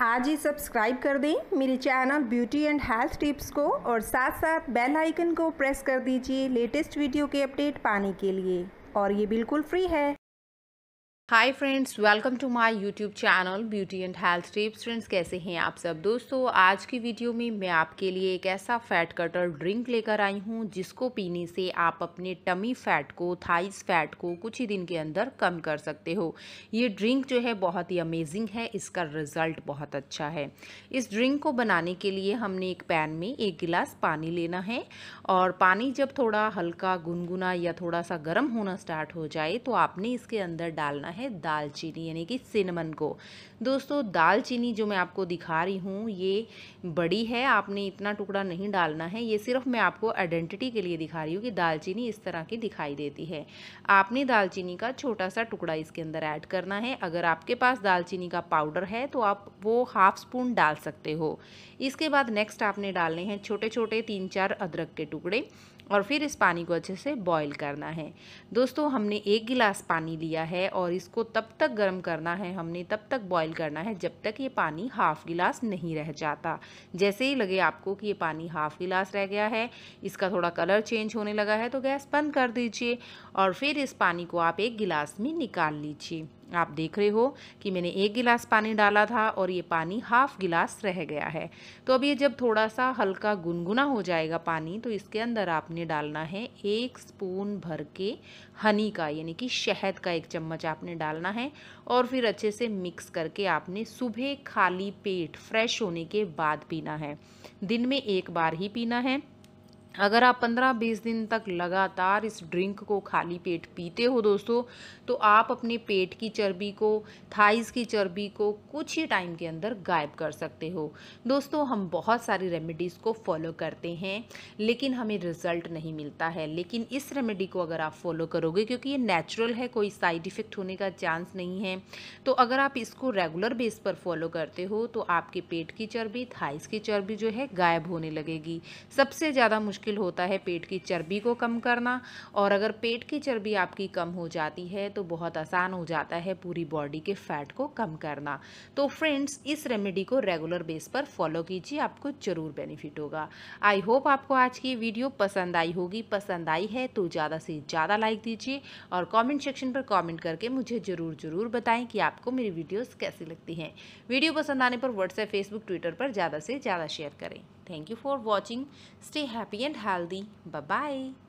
आज ही सब्सक्राइब कर दें मेरे channel beauty and health tips को और साथ साथ बेल आइकन को प्रेस कर दीजिए लेटेस्ट वीडियो के अपडेट पाने के लिए और ये बिल्कुल फ्री है hi friends welcome to my YouTube channel beauty and health tips friends कैसे हैं आप सब दोस्तों आज की वीडियो में मैं आपके लिए एक ऐसा फैट कटर ड्रिंक लेकर आई हूं जिसको पीने से आप अपने टमी फैट को थाइस फैट को कुछ ही दिन के अंदर कम कर सकते हो ये ड्रिंक जो है बहुत ही अमेजिंग है इसका रिजल्ट बहुत अच्छा है इस ड्रिंक को बनाने के लिए हमने एक पैन में एक गिलास पानी लेना है और पानी जब थोड़ा हल्का गुनगुना या थोड़ा सा गर्म होना स्टार्ट हो जाए तो आपने इसके अंदर डालना है है दालचीनी यानी कि सिनेमन को दोस्तों दालचीनी जो मैं आपको दिखा रही हूँ ये बड़ी है आपने इतना टुकड़ा नहीं डालना है ये सिर्फ मैं आपको आइडेंटिटी के लिए दिखा रही हूँ कि दालचीनी इस तरह की दिखाई देती है आपने दालचीनी का छोटा सा टुकड़ा इसके अंदर ऐड करना है अगर आपके पास दालचीनी का पाउडर है तो आप वो हाफ स्पून डाल सकते हो इसके बाद नेक्स्ट आपने डालने हैं छोटे छोटे तीन चार अदरक के टुकड़े और फिर इस पानी को अच्छे से बॉईल करना है दोस्तों हमने एक गिलास पानी लिया है और इस इसको तब तक गर्म करना है हमने तब तक बॉईल करना है जब तक ये पानी हाफ गिलास नहीं रह जाता जैसे ही लगे आपको कि ये पानी हाफ गिलास रह गया है इसका थोड़ा कलर चेंज होने लगा है तो गैस बंद कर दीजिए और फिर इस पानी को आप एक गिलास में निकाल लीजिए आप देख रहे हो कि मैंने एक गिलास पानी डाला था और ये पानी हाफ गिलास रह गया है तो अब ये जब थोड़ा सा हल्का गुनगुना हो जाएगा पानी तो इसके अंदर आपने डालना है एक स्पून भर के हनी का यानी कि शहद का एक चम्मच आपने डालना है और फिर अच्छे से मिक्स करके आपने सुबह खाली पेट फ्रेश होने के बाद पीना है दिन में एक बार ही पीना है अगर आप 15-20 दिन तक लगातार इस ड्रिंक को खाली पेट पीते हो दोस्तों तो आप अपने पेट की चर्बी को थाइस की चर्बी को कुछ ही टाइम के अंदर गायब कर सकते हो दोस्तों हम बहुत सारी रेमेडीज़ को फॉलो करते हैं लेकिन हमें रिज़ल्ट नहीं मिलता है लेकिन इस रेमेडी को अगर आप फॉलो करोगे क्योंकि ये नेचुरल है कोई साइड इफ़ेक्ट होने का चांस नहीं है तो अगर आप इसको रेगुलर बेस पर फॉलो करते हो तो आपके पेट की चर्बी थाइस की चर्बी जो है गायब होने लगेगी सबसे ज़्यादा मुश्किल मुश्किल होता है पेट की चर्बी को कम करना और अगर पेट की चर्बी आपकी कम हो जाती है तो बहुत आसान हो जाता है पूरी बॉडी के फैट को कम करना तो फ्रेंड्स इस रेमेडी को रेगुलर बेस पर फॉलो कीजिए आपको ज़रूर बेनिफिट होगा आई होप आपको आज की वीडियो पसंद आई होगी पसंद आई है तो ज़्यादा से ज़्यादा लाइक दीजिए और कॉमेंट सेक्शन पर कॉमेंट करके मुझे ज़रूर ज़रूर बताएं कि आपको मेरी वीडियोज़ कैसी लगती हैं वीडियो पसंद आने पर व्हाट्सएप फेसबुक ट्विटर पर ज़्यादा से ज़्यादा शेयर करें Thank you for watching. Stay happy and healthy. Bye-bye.